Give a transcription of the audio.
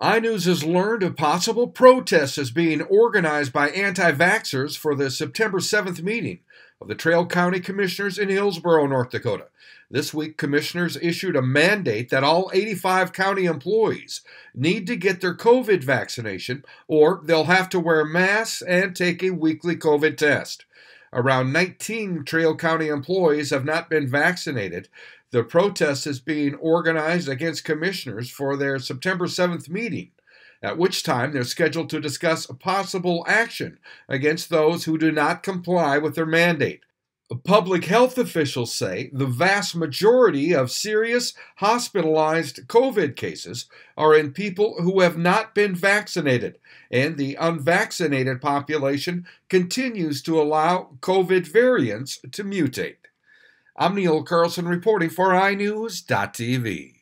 iNews has learned of possible protests as being organized by anti vaxxers for the September 7th meeting of the Trail County Commissioners in Hillsborough, North Dakota. This week, commissioners issued a mandate that all 85 county employees need to get their COVID vaccination or they'll have to wear masks and take a weekly COVID test. Around 19 Trio County employees have not been vaccinated. The protest is being organized against commissioners for their September 7th meeting, at which time they're scheduled to discuss possible action against those who do not comply with their mandate. Public health officials say the vast majority of serious hospitalized COVID cases are in people who have not been vaccinated, and the unvaccinated population continues to allow COVID variants to mutate. I'm Neil Carlson reporting for iNews.tv.